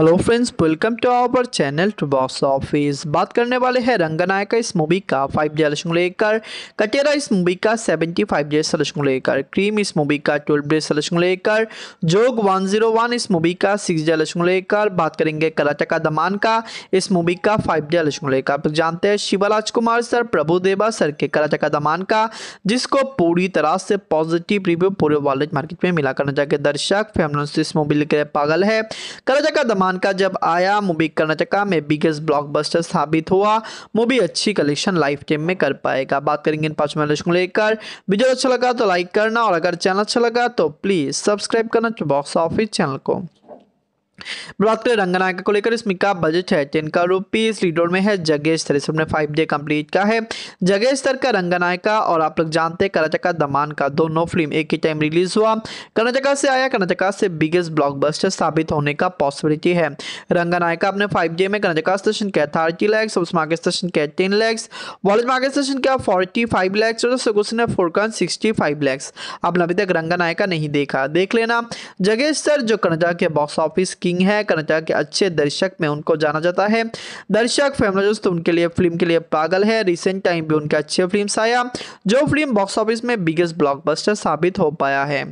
hello friends welcome to our channel to box office बात करने वाले हैं रंगनायका इस मूवी का फाइव जे रेशन लेकर कटेरा इस मूवी का सेवेंटी फाइव जे सलेक्शन लेकर क्रीम इस मूवी का ट्वेल्व डे सलेक्शन लेकर जोग वन जीरो वन इस मूवी का सिक्स जे सलेक्शन लेकर बात करेंगे कराटका दमान का इस मूवी का फाइव जे सलेक्शन लेकर जानते हैं शिवराज कुमार सर प्रभु देवा सर के कराटका दमान का जिसको पूरी तरह से पॉजिटिव रिव्यू पूरे वर्ल्ड मार्केट में मिला करना चाहिए दर्शक फैमिल इस मूवी लेकर पागल है कराटका दमान खान का जब आया मूवी कर्नाटका में बिगेस्ट ब्लॉकबस्टर साबित हुआ मूवी अच्छी कलेक्शन लाइफ टाइम में कर पाएगा बात करेंगे इन पांच मैनेज को लेकर वीडियो अच्छा लगा तो लाइक करना और अगर चैनल अच्छा लगा तो प्लीज़ सब्सक्राइब करना बॉक्स ऑफिस चैनल को ब्लॉकटर रंगनायका को लेकर इसमें का बजट है जिनका रूपीज लीडोर में है जगेश सर इसमें फाइव डे कंप्लीट का है जगेश सर का रंगनायका और आप लोग जानते हैं कराचा का दमान का दोनों फिल्म एक ही टाइम रिलीज हुआ कर्नाटका से आया कर्नाटका से बिगेस्ट ब्लॉकबस्टर साबित होने का पॉसिबिलिटी है रंगनायका अपने फाइव डे में कर्नाटका स्टेशन के अथार्टी लैक्स उस मार्केट स्टेशन के टेन लैक्स वॉलेज मार्केट स्टेशन का फोर्टी फाइव लैक्स और सुगुस फोर फोरकॉन सिक्सटी फाइव लैक्स आपने अभी तक रंगनायका नहीं देखा देख लेना जगेश सर जो कर्नाटका के बॉक्स ऑफिस की किंग है कर्नाटक के अच्छे दर्शक में उनको जाना जाता है दर्शक फैमिला दोस्त उनके लिए फिल्म के लिए पागल है रिसेंट टाइम भी उनके अच्छे फिल्म आया जो फिल्म बॉक्स ऑफिस में बिगेस्ट ब्लॉकबस्टर साबित हो पाया है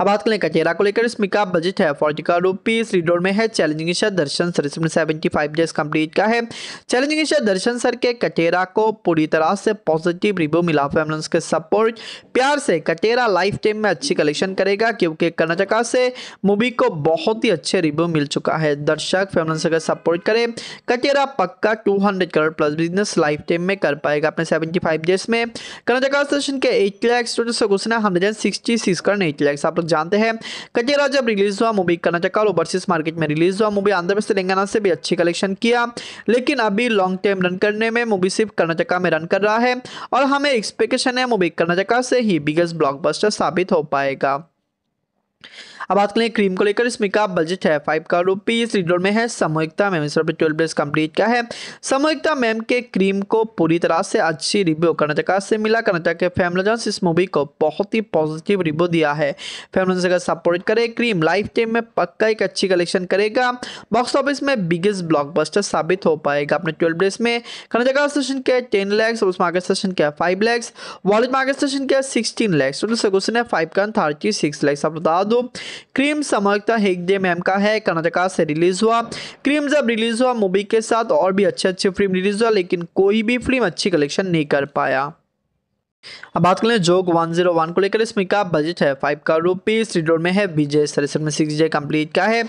अब बात करें कचेरा को लेकर इसमें का बजट है फोर्टी का रुपीज रीडोर में है चैलेंजिंग ईशा दर्शन सर इसमें सेवेंटी फाइव डेज कंप्लीट का है चैलेंजिंग ईशा दर्शन सर के कचेरा को पूरी तरह से पॉजिटिव रिव्यू मिला फैमिलस के सपोर्ट प्यार से कचेरा लाइफ टाइम में अच्छी कलेक्शन करेगा क्योंकि कर्नाटका से मूवी को बहुत ही अच्छे रिव्यू मिल चुका है दर्शक फैमिलस का सपोर्ट करें कचेरा पक्का two crore plus business lifetime में कर पाएगा अपने सेवेंटी डेज में कर्नाटका सेशन के एट लैक्स स्टूडेंट्स से घुसना हंड्रेड एंड सिक्सटी सिक्स जैसे आप लोग जानते हैं कचेरा जब रिलीज हुआ मूवी कर्नाटका और ओवरसीज मार्केट में रिलीज हुआ मूवी आंध्र प्रदेश तेलंगाना से भी अच्छी कलेक्शन किया लेकिन अभी लॉन्ग टर्म रन करने में मूवी सिर्फ कर्नाटका में रन कर रहा है और हमें एक्सपेक्टेशन है मूवी कर्नाटका से ही बिगेस्ट ब्लॉकबस्टर साबित हो पाएगा अब बात करें क्रीम को लेकर इसमें का बजट है फाइव करोड़ रुपीज रिडोर में है सामूहिकता मैम इस ट्वेल्व प्लेस कंप्लीट का है सामूहिकता मैम के क्रीम को पूरी तरह से अच्छी रिव्यू कर्नाटक से मिला कर्नाटक के फैमिलजन्स इस मूवी को बहुत ही पॉजिटिव रिव्यू दिया है फैमिलजन्स अगर सपोर्ट करे क्रीम लाइफ टाइम में पक्का एक अच्छी कलेक्शन करेगा बॉक्स ऑफिस में बिगेस्ट ब्लॉकबस्टर साबित हो पाएगा अपने ट्वेल्व प्लेस में कर्नाटक स्टेशन के टेन लैक्स और मार्केट स्टेशन के फाइव लैक्स वॉलेट मार्केट स्टेशन के सिक्सटीन लैक्स टोटल सेगोशन है फाइव का थर्टी सिक्स लैक्स आप बता दो क्रीम समर्थता हेगडे मैम का है कर्नाटका से रिलीज हुआ क्रीम जब रिलीज हुआ मूवी के साथ और भी अच्छे अच्छे फिल्म रिलीज हुआ लेकिन कोई भी फिल्म अच्छी कलेक्शन नहीं कर पाया अब बात कर करें जोग 101 को लेकर इसमें का बजट है फाइव करोड़ रुपीज डोर में है विजय सरेसर में सिक्स जे कम्प्लीट का है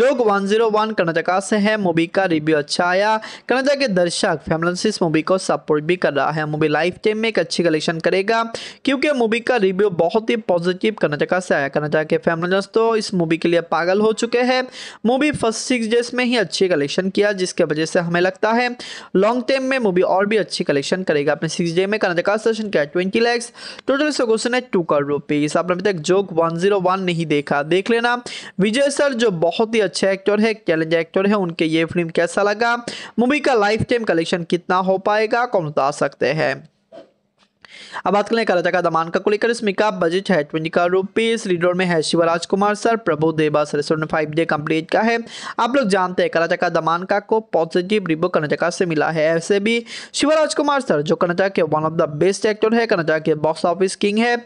जोग 101 कर्नाटका से है मूवी का रिव्यू अच्छा आया कर्नाटक के दर्शक फैमिली इस मूवी को सपोर्ट भी कर रहा है मूवी लाइफ टाइम में एक अच्छी कलेक्शन करेगा क्योंकि मूवी का रिव्यू बहुत ही पॉजिटिव कर्नाटका से आया कर्नाटक के फैमिली दोस्तों इस मूवी के लिए पागल हो चुके हैं मूवी फर्स्ट सिक्स डेज में ही अच्छी कलेक्शन किया जिसके वजह से हमें लगता है लॉन्ग टाइम में मूवी और भी अच्छी कलेक्शन करेगा अपने सिक्स डे में कर्नाटका सेशन कैट ट्वेंटी लैक्स टोटल इसका क्वेश्चन है टू करोड़ रुपीज आपने अभी तक जोक वन जीरो वन नहीं देखा देख लेना विजय सर जो बहुत ही अच्छे एक्टर है चैलेंज एक्टर है उनके ये फिल्म कैसा लगा मूवी का लाइफ टाइम कलेक्शन कितना हो पाएगा कौन बता सकते हैं अब बात करें कर्जा का दमान का को लेकर इसमें का बजट है ट्वेंटी का रुपीज लीडर में है शिवराज कुमार सर प्रभु देवा सर फाइव डे कंप्लीट का है आप लोग जानते हैं कर्जा का दमान का को पॉजिटिव रिव्यू कर्नाटका से मिला है ऐसे भी शिवराज कुमार सर जो कर्नाटक के one of the best actor है कर्नाटक के बॉक्स ऑफिस किंग है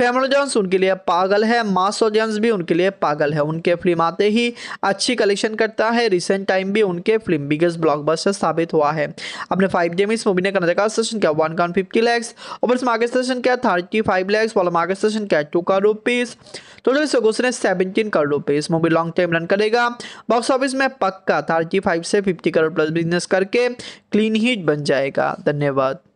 फैमल जॉन्स उनके लिए पागल है मासो जॉन्स भी उनके लिए पागल है उनके फिल्म आते ही अच्छी कलेक्शन करता है रिसेंट टाइम भी उनके फिल्म बिगेस्ट ब्लॉकबस्टर साबित हुआ है अपने फाइव डे में इस मूवी ने कनाडा का सेशन किया वन कॉन फिफ्टी लैक्स और मार्केट सेशन किया थर्टी फाइव लैक्स वाला मार्केट सेशन किया टू करोड़ रुपीज़ टोटल इस अगस्त ने सेवनटीन करोड़ इस मूवी लॉन्ग टाइम रन करेगा बॉक्स ऑफिस में पक्का थर्टी फाइव से फिफ्टी करोड़ प्लस बिजनेस करके क्लीन हिट बन जाएगा धन्यवाद